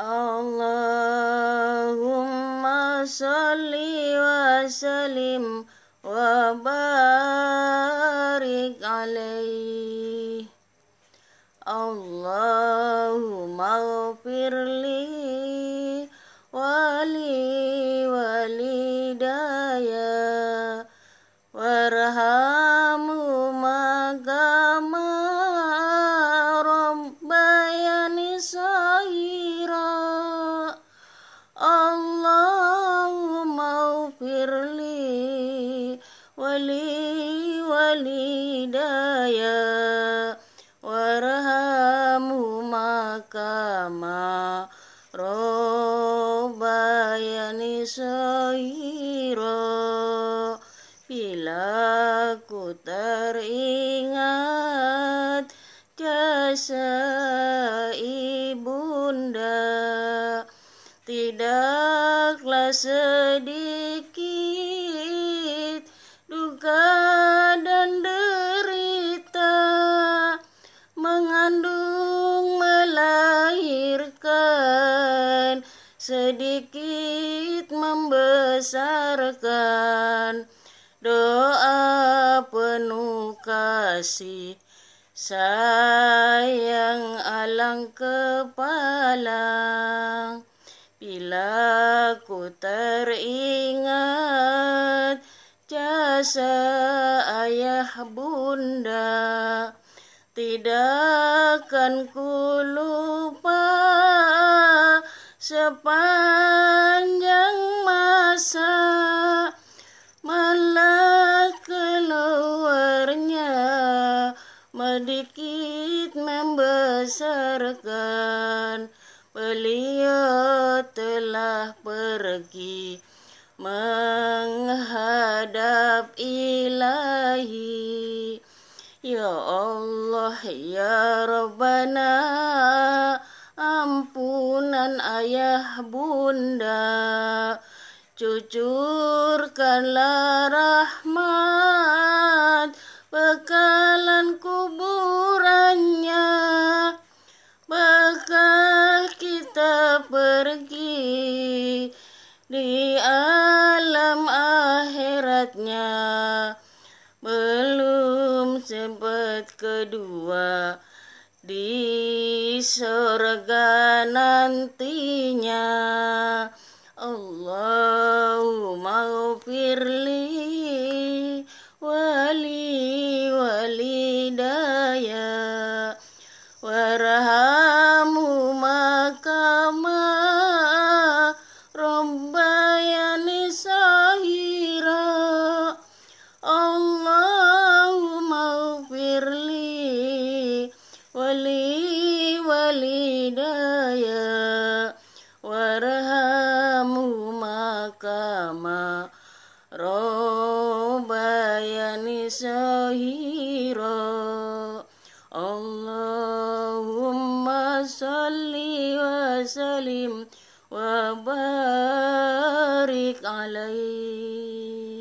Allahumma salli wa salim wa barik alaih Allahumma firli wali walidaya warhamu والهداية وارحمهما كما ربياني صغيرا bila ku teringat jasa ibunda tidaklah sedih sedikit membesarkan doa penuh kasih sayang alang kepala bila ku teringat jasa ayah bunda tidak akan ku lupa sepanjang masa malah keluarnya medikit membesarkan beliau telah pergi menghadap ilahi ya Allah ya Rabbana dan ayah bunda Cucurkanlah rahmat Bekalan kuburannya Bekal kita pergi Di alam akhiratnya Belum sempat kedua di surga nantinya Allahumma firli شاء وارحمهما كما ربياني صغيرا اللهم صل وسلم وبارك عليه